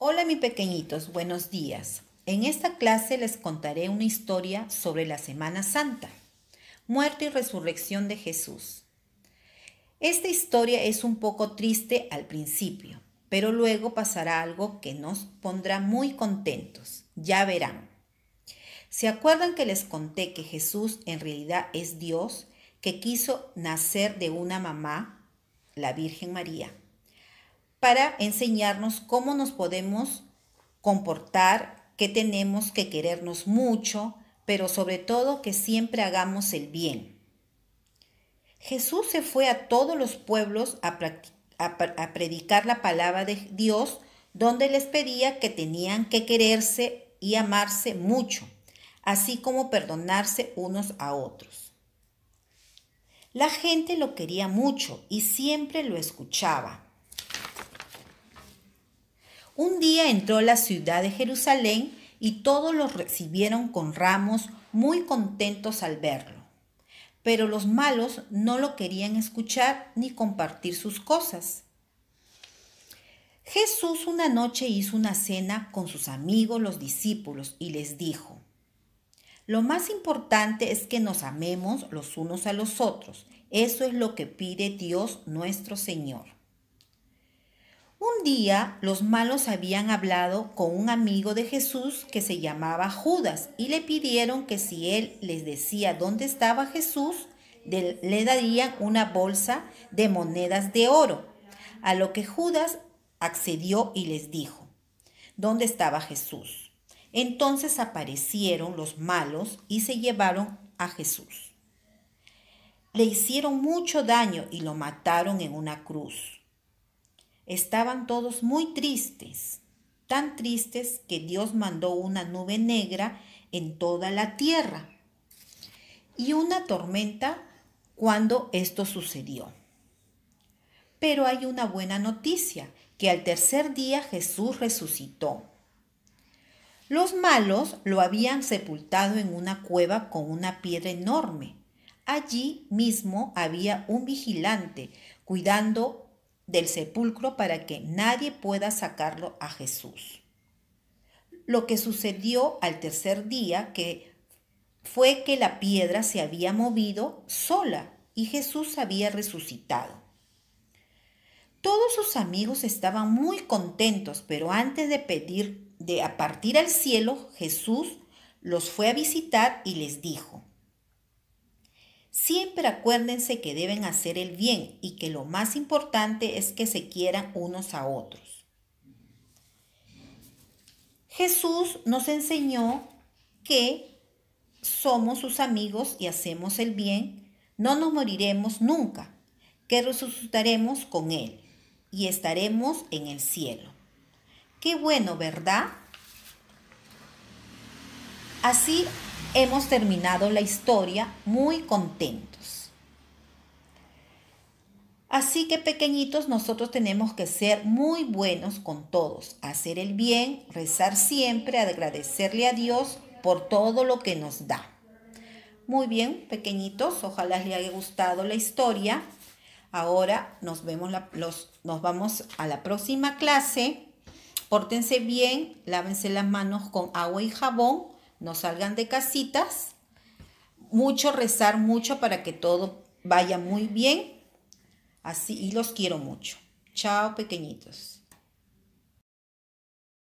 Hola mi pequeñitos, buenos días. En esta clase les contaré una historia sobre la Semana Santa, muerte y resurrección de Jesús. Esta historia es un poco triste al principio, pero luego pasará algo que nos pondrá muy contentos, ya verán. ¿Se acuerdan que les conté que Jesús en realidad es Dios, que quiso nacer de una mamá, la Virgen María? para enseñarnos cómo nos podemos comportar, que tenemos que querernos mucho, pero sobre todo que siempre hagamos el bien. Jesús se fue a todos los pueblos a, predicar la palabra de Dios, donde les pedía que tenían que quererse y amarse mucho, así como perdonarse unos a otros. La gente lo quería mucho y siempre lo escuchaba. Un día entró la ciudad de Jerusalén y todos los recibieron con ramos muy contentos al verlo. Pero los malos no lo querían escuchar ni compartir sus cosas. Jesús una noche hizo una cena con sus amigos los discípulos y les dijo, Lo más importante es que nos amemos los unos a los otros. Eso es lo que pide Dios nuestro Señor. Un día los malos habían hablado con un amigo de Jesús que se llamaba Judas y le pidieron que si él les decía dónde estaba Jesús, le darían una bolsa de monedas de oro. A lo que Judas accedió y les dijo, ¿dónde estaba Jesús? Entonces aparecieron los malos y se llevaron a Jesús. Le hicieron mucho daño y lo mataron en una cruz. Estaban todos muy tristes, tan tristes que Dios mandó una nube negra en toda la tierra y una tormenta cuando esto sucedió. Pero hay una buena noticia, que al tercer día Jesús resucitó. Los malos lo habían sepultado en una cueva con una piedra enorme. Allí mismo había un vigilante cuidando del sepulcro para que nadie pueda sacarlo a Jesús. Lo que sucedió al tercer día que fue que la piedra se había movido sola y Jesús había resucitado. Todos sus amigos estaban muy contentos, pero antes de pedir de partir al cielo, Jesús los fue a visitar y les dijo: Siempre acuérdense que deben hacer el bien y que lo más importante es que se quieran unos a otros. Jesús nos enseñó que somos sus amigos y hacemos el bien, no nos moriremos nunca, que resucitaremos con Él y estaremos en el cielo. Qué bueno, ¿verdad? Así hemos terminado la historia muy contentos. Así que pequeñitos, nosotros tenemos que ser muy buenos con todos, hacer el bien, rezar siempre, agradecerle a Dios por todo lo que nos da. Muy bien, pequeñitos, ojalá les haya gustado la historia. Ahora nos vemos la, los, nos vamos a la próxima clase. Pórtense bien, lávense las manos con agua y jabón no salgan de casitas, mucho rezar mucho para que todo vaya muy bien. Así, y los quiero mucho. Chao, pequeñitos.